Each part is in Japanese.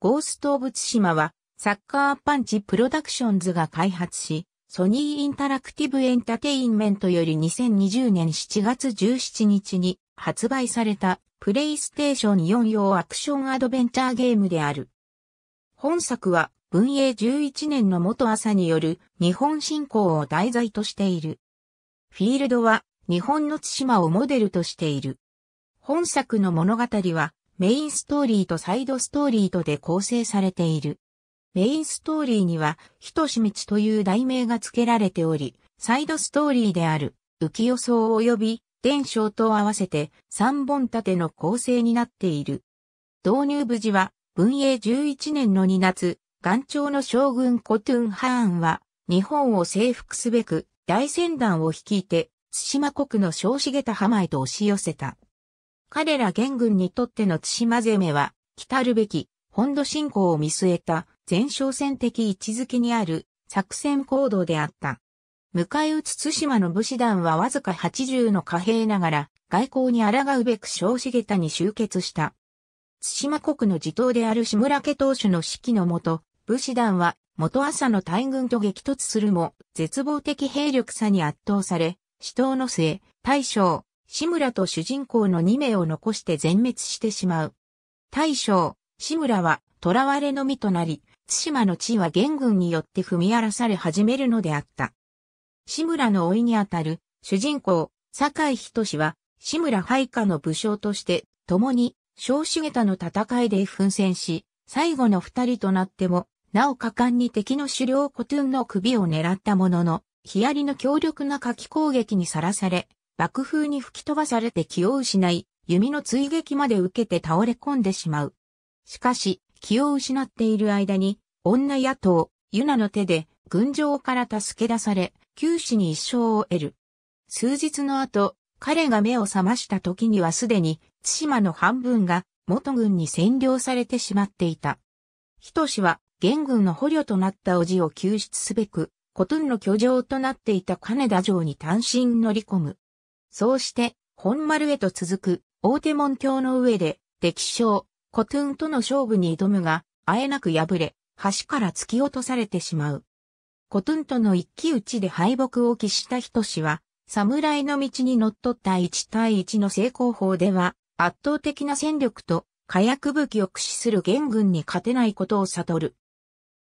ゴースト・オブ・ツシマは、サッカーパンチプロダクションズが開発し、ソニーインタラクティブエンタテインメントより2020年7月17日に発売されたプレイステーション4用アクションアドベンチャーゲームである。本作は文英11年の元朝による日本侵攻を題材としている。フィールドは日本の津島をモデルとしている。本作の物語はメインストーリーとサイドストーリーとで構成されている。メインストーリーには、ひとしみちという題名が付けられており、サイドストーリーである、浮世草及び、伝承と合わせて三本立ての構成になっている。導入無事は、文英11年の2月、元朝の将軍コトゥン・ハーンは、日本を征服すべく、大船団を率いて、津島国の小茂田浜へと押し寄せた。彼ら元軍にとっての津島攻めは、来るべき、本土侵攻を見据えた、前哨戦的位置づけにある、作戦行動であった。迎え撃つ津島の武士団はわずか80の貨幣ながら、外交に抗うべく小茂田に集結した。津島国の地頭である志村家当主の指揮のもと、武士団は元朝の大軍と激突するも、絶望的兵力差に圧倒され、死闘の末、大将、志村と主人公の2名を残して全滅してしまう。大将、志村は囚われの身となり、津島の地は元軍によって踏み荒らされ始めるのであった。志村の老いにあたる主人公、坂井仁は、志村配下の武将として、共に、小重田の戦いで奮戦し、最後の二人となっても、なお果敢に敵の狩猟コトゥンの首を狙ったものの、ヒアリの強力な火器攻撃にさらされ、爆風に吹き飛ばされて気を失い、弓の追撃まで受けて倒れ込んでしまう。しかし、気を失っている間に、女野党、ユナの手で、軍場から助け出され、九死に一生を得る。数日の後、彼が目を覚ました時にはすでに、津島の半分が、元軍に占領されてしまっていた。氏は、元軍の捕虜となった叔父を救出すべく、コトンの居城となっていた金田城に単身乗り込む。そうして、本丸へと続く、大手門橋の上で、敵将、コトゥンとの勝負に挑むが、あえなく敗れ、橋から突き落とされてしまう。コトゥンとの一騎打ちで敗北を喫した人氏は、侍の道に乗っ取った一対一の成功法では、圧倒的な戦力と火薬武器を駆使する元軍に勝てないことを悟る。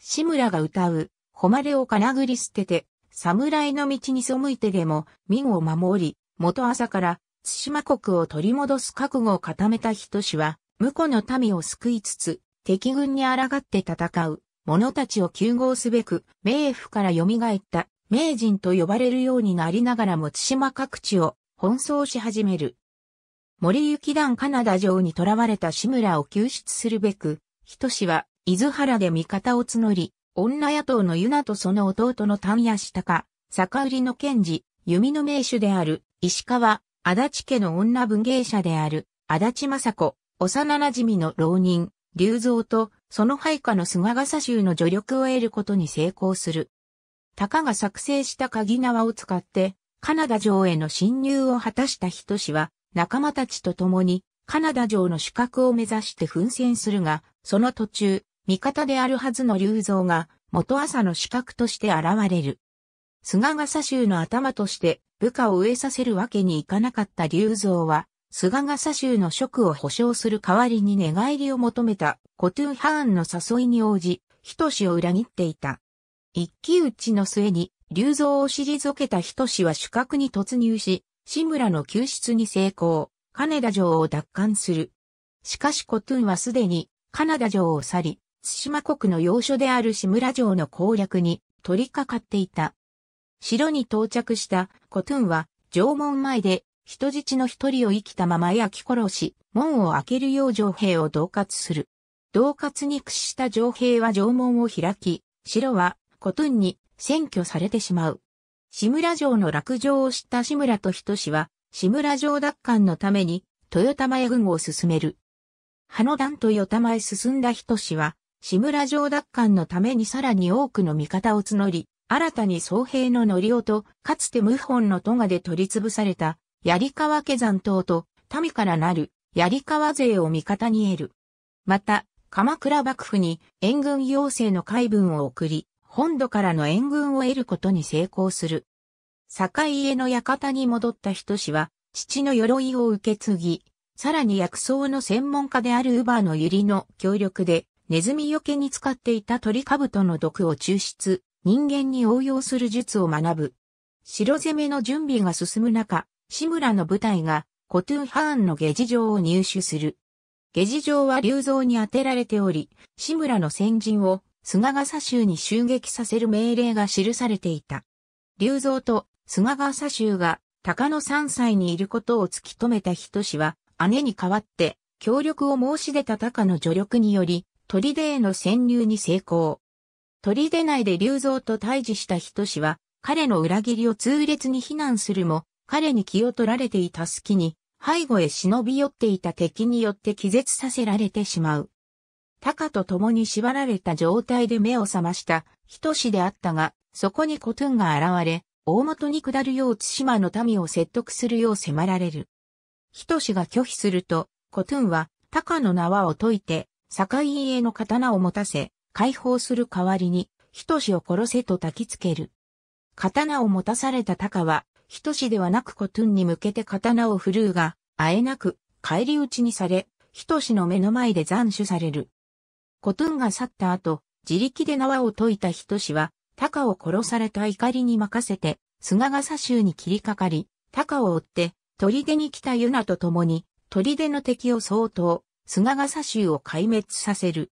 志村が歌う、誉れをかなぐり捨てて、侍の道に背いてでも、民を守り、元朝から対馬国を取り戻す覚悟を固めた人氏は、婿の民を救いつつ、敵軍に抗って戦う者たちを救合すべく、冥府から蘇った名人と呼ばれるようになりながらも対馬各地を奔走し始める。森行団カナダ城に囚われた志村を救出するべく、人氏は伊豆原で味方を募り、女野党のユナとその弟の丹谷下か、坂売りの賢治、弓の名手である石川、足立家の女文芸者である、足立政子、幼馴染の浪人、竜蔵と、その配下の菅笠衆の助力を得ることに成功する。たかが作成した鍵縄を使って、カナダ城への侵入を果たした人氏は、仲間たちと共に、カナダ城の主角を目指して奮戦するが、その途中、味方であるはずの竜蔵が、元朝の主角として現れる。菅笠州の頭として部下を植えさせるわけにいかなかった龍造は、菅笠州の職を保障する代わりに寝返りを求めたコトゥーハーンの誘いに応じ、仁を裏切っていた。一騎打ちの末に、龍造を退けた仁は主角に突入し、志村の救出に成功、金田城を奪還する。しかしコトゥンはすでに、金田城を去り、津島国の要所である志村城の攻略に取り掛かっていた。城に到着したコトゥンは、城門前で人質の一人を生きたまま焼き殺し、門を開けるよう城兵を恫喝する。恫喝に屈した城兵は城門を開き、城はコトゥンに占拠されてしまう。志村城の落城を知った志村と人志は、志村城奪還のために、豊玉へ軍を進める。羽野団と与玉へ進んだ人志は、志村城奪還のためにさらに多くの味方を募り、新たに総兵の乗り尾と、かつて謀反の都賀で取り潰された、槍川家山島と、民からなる、槍川勢を味方に得る。また、鎌倉幕府に援軍要請の海軍を送り、本土からの援軍を得ることに成功する。境家の館に戻った人志は、父の鎧を受け継ぎ、さらに薬草の専門家であるウバーの百合の協力で、ネズミよけに使っていた鳥兜の毒を抽出、人間に応用する術を学ぶ。城攻めの準備が進む中、志村の部隊がコトゥンハーンの下地城を入手する。下地城は竜像に当てられており、志村の先陣を菅笠州に襲撃させる命令が記されていた。竜像と菅笠州が高野山歳にいることを突き止めた人氏は、姉に代わって協力を申し出た高野助力により、砦への潜入に成功。取り出内で竜蔵と対峙した人志は、彼の裏切りを痛烈に非難するも、彼に気を取られていた隙に、背後へ忍び寄っていた敵によって気絶させられてしまう。タカと共に縛られた状態で目を覚ました人志であったが、そこにコトゥンが現れ、大元に下るよう対馬の民を説得するよう迫られる。人志が拒否すると、コトゥンはタカの縄を解いて、境家の刀を持たせ、解放する代わりに、ひとしを殺せと焚きつける。刀を持たされた鷹は、ひとしではなくコトゥンに向けて刀を振るうが、あえなく、返り討ちにされ、ひとしの目の前で斬首される。コトゥンが去った後、自力で縄を解いたひとしは、鷹を殺された怒りに任せて、菅笠衆に切りかかり、鷹を追って、砦に来たユナと共に、砦の敵を相当、菅笠衆を壊滅させる。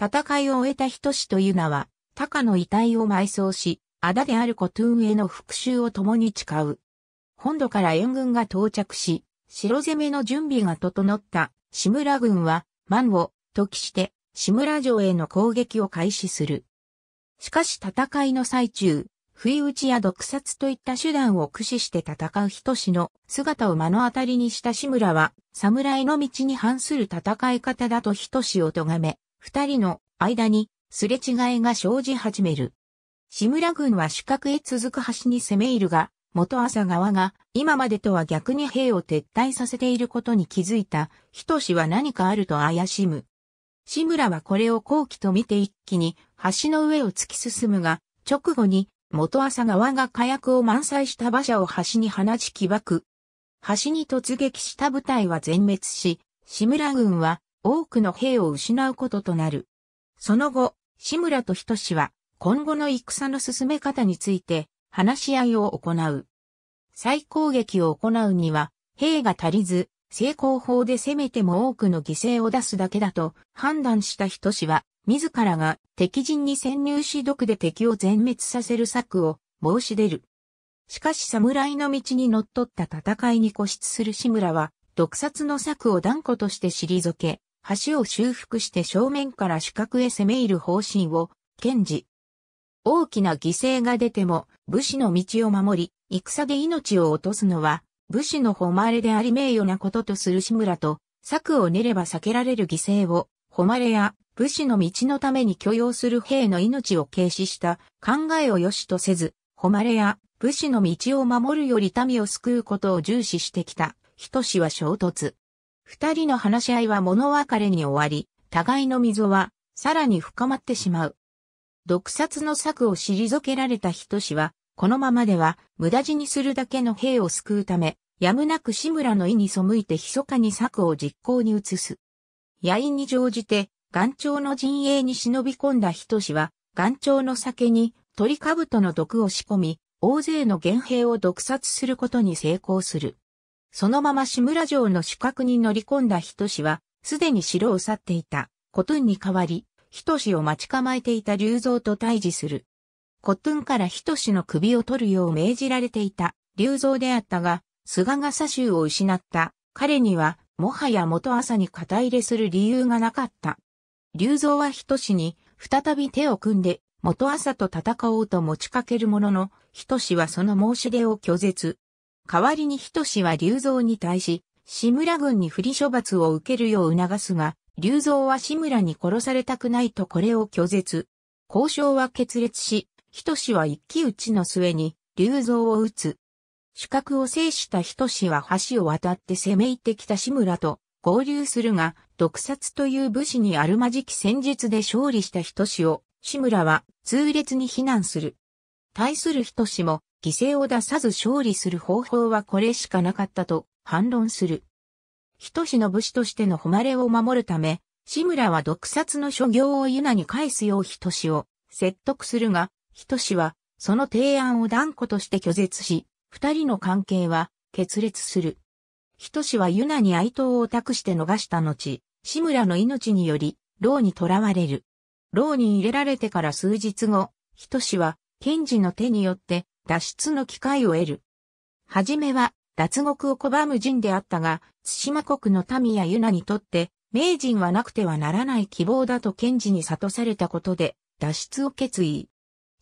戦いを終えた人志とう名は、鷹の遺体を埋葬し、あだであるコトゥーンへの復讐を共に誓う。本土から援軍が到着し、城攻めの準備が整った志村軍は満を時して志村城への攻撃を開始する。しかし戦いの最中、不意打ちや毒殺といった手段を駆使して戦う人志の姿を目の当たりにした志村は、侍の道に反する戦い方だと人志を咎め、二人の間にすれ違いが生じ始める。志村軍は主角へ続く橋に攻め入るが、元朝側が今までとは逆に兵を撤退させていることに気づいた、仁は何かあると怪しむ。志村はこれを後期と見て一気に橋の上を突き進むが、直後に元朝側が火薬を満載した馬車を橋に放ち起爆。橋に突撃した部隊は全滅し、志村軍は多くの兵を失うこととなる。その後、志村と人志は今後の戦の進め方について話し合いを行う。再攻撃を行うには兵が足りず、成功法で攻めても多くの犠牲を出すだけだと判断した人志は、自らが敵陣に潜入し毒で敵を全滅させる策を申し出る。しかし侍の道に乗っった戦いに固執する志村は、毒殺の策を断固として退け、橋を修復して正面から四角へ攻め入る方針を、堅持。大きな犠牲が出ても、武士の道を守り、戦で命を落とすのは、武士の誉れであり名誉なこととする志村と、策を練れば避けられる犠牲を、誉れや武士の道のために許容する兵の命を軽視した考えを良しとせず、誉れや武士の道を守るより民を救うことを重視してきた、人志は衝突。二人の話し合いは物別れに終わり、互いの溝はさらに深まってしまう。毒殺の策を退けられた人氏は、このままでは無駄死にするだけの兵を救うため、やむなく志村の意に背いて密かに策を実行に移す。野因に乗じて、岩長の陣営に忍び込んだ人氏は、岩長の酒に鳥兜の毒を仕込み、大勢の原兵を毒殺することに成功する。そのまま志村城の主角に乗り込んだ仁は、すでに城を去っていた、コトゥンに代わり、仁を待ち構えていた竜蔵と対峙する。コトゥンから仁の首を取るよう命じられていた、竜蔵であったが、菅が左州を失った、彼には、もはや元朝に肩入れする理由がなかった。竜蔵は仁に、再び手を組んで、元朝と戦おうと持ちかけるものの、仁はその申し出を拒絶。代わりに仁は竜蔵に対し、志村軍に不利処罰を受けるよう促すが、竜蔵は志村に殺されたくないとこれを拒絶。交渉は決裂し、仁は一騎打ちの末に、竜蔵を撃つ。主角を制した仁は橋を渡って攻め入ってきた志村と合流するが、毒殺という武士にあるまじき戦術で勝利した仁を、志村は痛烈に非難する。対する仁も、犠牲を出さず勝利する方法はこれしかなかったと反論する。人志の武士としての誉れを守るため、志村は毒殺の所業をユナに返すよう人志を説得するが、人志はその提案を断固として拒絶し、二人の関係は決裂する。人志はユナに哀悼を託して逃した後、志村の命により、牢に囚われる。牢に入れられてから数日後、人志は、賢治の手によって、脱出の機会を得る。はじめは脱獄を拒む陣であったが、対馬国の民やユナにとって、名人はなくてはならない希望だと賢治に悟されたことで、脱出を決意。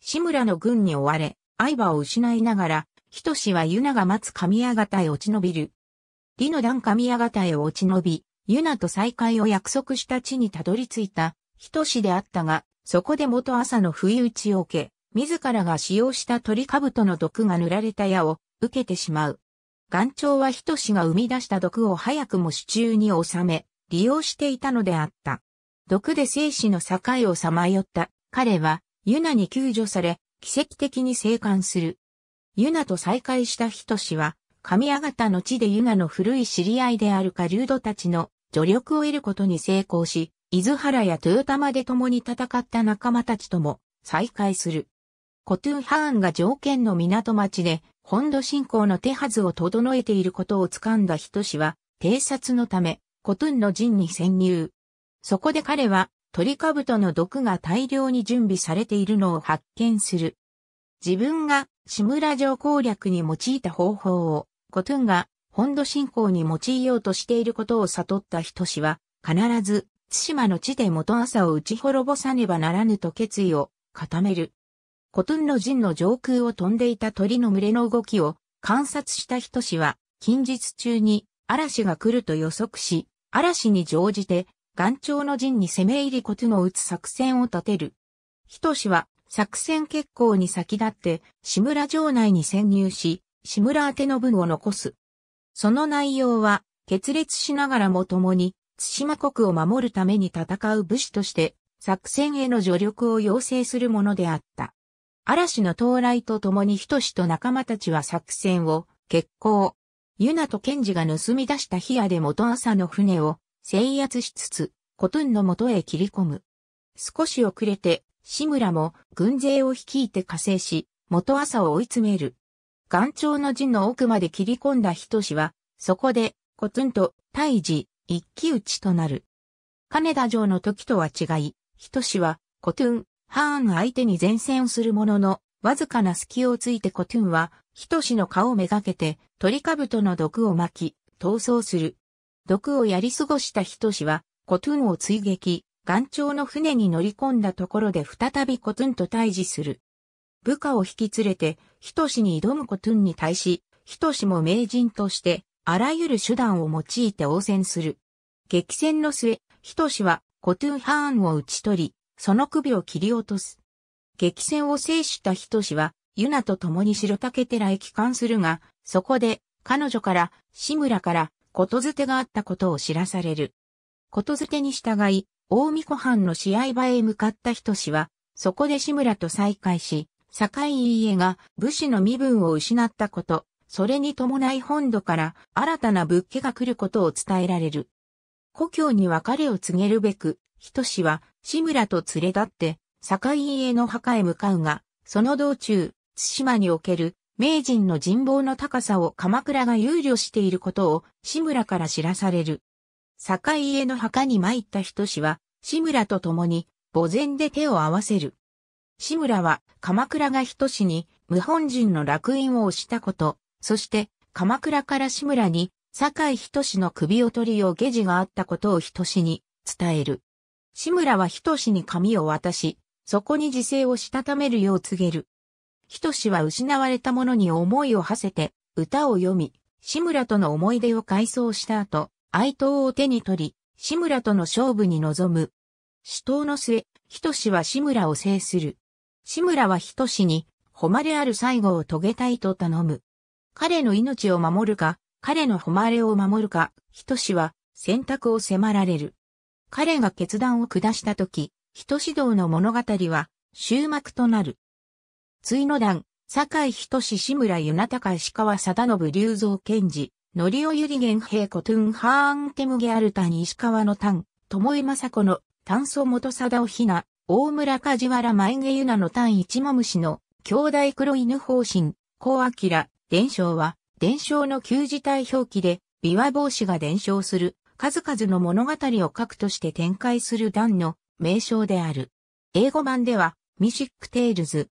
志村の軍に追われ、相場を失いながら、仁はユナが待つ神谷方へ落ち延びる。李の段神谷方へ落ち延び、ユナと再会を約束した地にたどり着いた、仁であったが、そこで元朝の不意打ちを受け、自らが使用した鳥兜の毒が塗られた矢を受けてしまう。岩鳥は人氏が生み出した毒を早くも手中に収め、利用していたのであった。毒で生死の境をさまよった彼はユナに救助され、奇跡的に生還する。ユナと再会したヒトシは、神が方の地でユナの古い知り合いであるカリュードたちの助力を得ることに成功し、伊豆原や豊玉で共に戦った仲間たちとも再会する。コトゥンハーンが条件の港町で、本土侵攻の手はずを整えていることを掴んだ人氏は、偵察のため、コトゥンの陣に潜入。そこで彼は、トリカブトの毒が大量に準備されているのを発見する。自分が、志村城攻略に用いた方法を、コトゥンが、本土侵攻に用いようとしていることを悟った人氏は、必ず、津島の地で元朝を打ち滅ぼさねばならぬと決意を固める。コトゥンの陣の上空を飛んでいた鳥の群れの動きを観察した人氏は、近日中に嵐が来ると予測し、嵐に乗じて、岩頂の陣に攻め入りコトゥンを打つ作戦を立てる。人氏は、作戦決行に先立って、志村城内に潜入し、志村宛ての文を残す。その内容は、決裂しながらも共に、津島国を守るために戦う武士として、作戦への助力を要請するものであった。嵐の到来とともにひとしと仲間たちは作戦を決行。ユナとケンジが盗み出したヒアで元朝の船を制圧しつつ、コトゥンの元へ切り込む。少し遅れて、志村も軍勢を率いて加勢し、元朝を追い詰める。岩頂の陣の奥まで切り込んだとしは、そこで、コトゥンと、大治、一騎打ちとなる。金田城の時とは違い、としは、コトゥン、ハーン相手に前線をするものの、わずかな隙をついてコトゥンは、ヒトシの顔めがけて、鳥兜の毒を巻き、逃走する。毒をやり過ごしたヒトシは、コトゥンを追撃、岩頂の船に乗り込んだところで再びコトゥンと対峙する。部下を引き連れて、ヒトシに挑むコトゥンに対し、ヒトシも名人として、あらゆる手段を用いて応戦する。激戦の末、ヒトシはコトゥンハーンを打ち取り、その首を切り落とす。激戦を制した人氏は、ユナと共に白竹寺へ帰還するが、そこで、彼女から、志村から、ことづてがあったことを知らされる。ことづてに従い、大巫湖畔の試合場へ向かった人氏は、そこで志村と再会し、堺家が武士の身分を失ったこと、それに伴い本土から新たな仏家が来ることを伝えられる。故郷に別れを告げるべく、人氏は志村と連れ立って、坂井家の墓へ向かうが、その道中、津島における名人の人望の高さを鎌倉が憂慮していることを志村から知らされる。坂井家の墓に参った人氏は、志村と共に、墓前で手を合わせる。志村は、鎌倉が人氏に、無本人の楽印を押したこと、そして、鎌倉から志村に、坂井人氏の首を取りを下地があったことを人氏に伝える。志村は仁に紙を渡し、そこに自制をしたためるよう告げる。仁は失われたものに思いを馳せて、歌を読み、志村との思い出を回想した後、哀悼を手に取り、志村との勝負に臨む。死闘の末、仁は志村を制する。志村は仁に、誉れある最後を遂げたいと頼む。彼の命を守るか、彼の誉れを守るか、仁は選択を迫られる。彼が決断を下したとき、人指導の物語は終幕となる。追の段、坂井人志志村ゆなたか石川貞信隆造賢治、のりおゆりげんへいこトゥンハーンテムゲアルタに石川の丹、ともいまさこの炭素元貞をひな、大村梶原舞毛ゆなの丹一も虫の、兄弟黒犬方針、こうあきら、伝承は、伝承の旧字体表記で、琵琶帽子が伝承する、数々の物語を書くとして展開する団の名称である。英語版では、ミシック・テイルズ。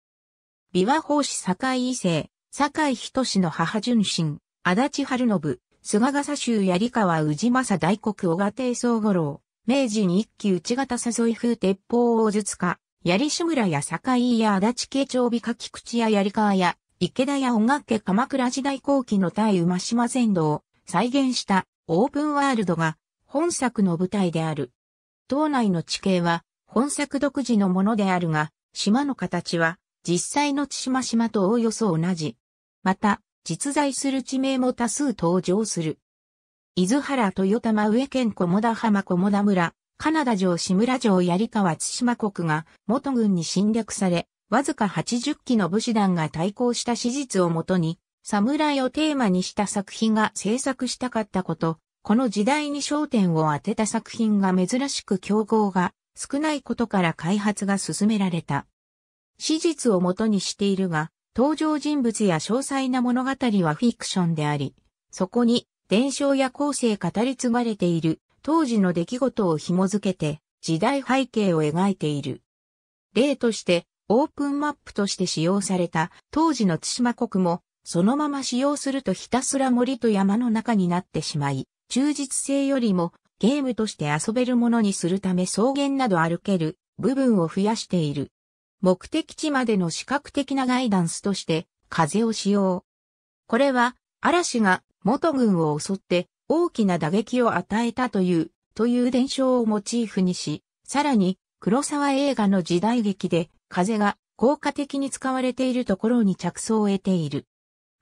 琵琶法師坂井伊勢、坂井仁の母純心、足立春信、菅笠州槍川氏政大黒小賀帝宗五郎、明治に一期内型誘い風鉄砲王術家、槍志村や坂井や足立家長美柿口や槍川や、池田や小賀家鎌倉時代後期の対馬島全土を再現したオープンワールドが本作の舞台である。島内の地形は本作独自のものであるが、島の形は実際の千島島とおおよそ同じ。また、実在する地名も多数登場する。伊豆原豊玉上県小田浜小田村、カナダ城志村城槍川津島国が元軍に侵略され、わずか80機の武士団が対抗した史実をもとに、侍をテーマにした作品が制作したかったこと、この時代に焦点を当てた作品が珍しく競合が少ないことから開発が進められた。史実をもとにしているが、登場人物や詳細な物語はフィクションであり、そこに伝承や後世語り継がれている当時の出来事を紐づけて時代背景を描いている。例として、オープンマップとして使用された当時の津島国もそのまま使用するとひたすら森と山の中になってしまい、忠実性よりもゲームとして遊べるものにするため草原など歩ける部分を増やしている。目的地までの視覚的なガイダンスとして風を使用。これは嵐が元軍を襲って大きな打撃を与えたという、という伝承をモチーフにし、さらに黒沢映画の時代劇で風が効果的に使われているところに着想を得ている。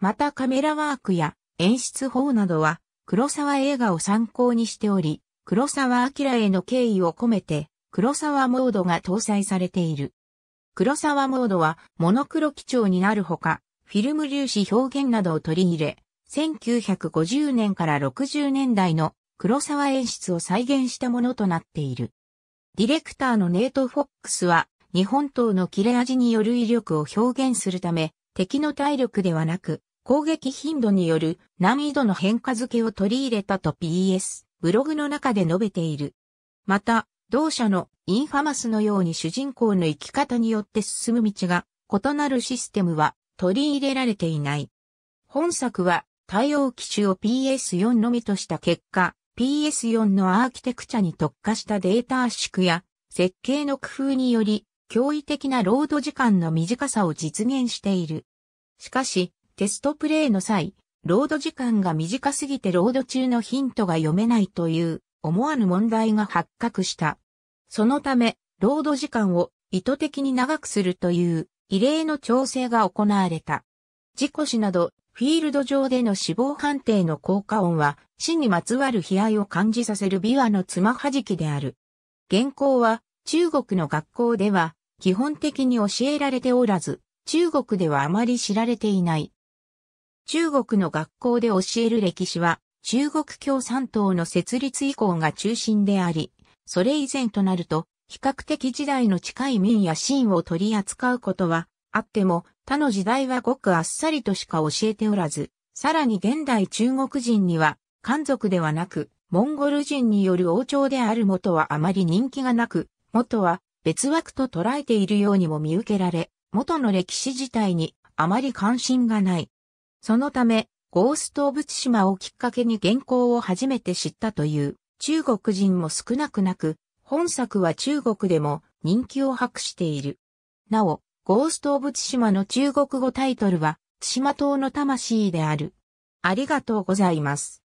またカメラワークや演出法などは黒沢映画を参考にしており、黒沢明への敬意を込めて黒沢モードが搭載されている。黒沢モードはモノクロ基調になるほか、フィルム粒子表現などを取り入れ、1950年から60年代の黒沢演出を再現したものとなっている。ディレクターのネイト・フォックスは、日本刀の切れ味による威力を表現するため、敵の体力ではなく、攻撃頻度による難易度の変化付けを取り入れたと PS ブログの中で述べている。また、同社のインファマスのように主人公の生き方によって進む道が異なるシステムは取り入れられていない。本作は対応機種を PS4 のみとした結果、PS4 のアーキテクチャに特化したデータ圧縮や設計の工夫により驚異的なロード時間の短さを実現している。しかし、テストプレイの際、ロード時間が短すぎてロード中のヒントが読めないという思わぬ問題が発覚した。そのため、ロード時間を意図的に長くするという異例の調整が行われた。事故死など、フィールド上での死亡判定の効果音は、死にまつわる悲哀を感じさせる琵琶のつまきである。現行は、中国の学校では、基本的に教えられておらず、中国ではあまり知られていない。中国の学校で教える歴史は、中国共産党の設立以降が中心であり、それ以前となると、比較的時代の近い民や秦を取り扱うことは、あっても、他の時代はごくあっさりとしか教えておらず、さらに現代中国人には、漢族ではなく、モンゴル人による王朝である元はあまり人気がなく、元は別枠と捉えているようにも見受けられ、元の歴史自体にあまり関心がない。そのため、ゴースト・オブ・チシマをきっかけに原稿を初めて知ったという中国人も少なくなく、本作は中国でも人気を博している。なお、ゴースト・オブ・チシマの中国語タイトルは、チシマ島の魂である。ありがとうございます。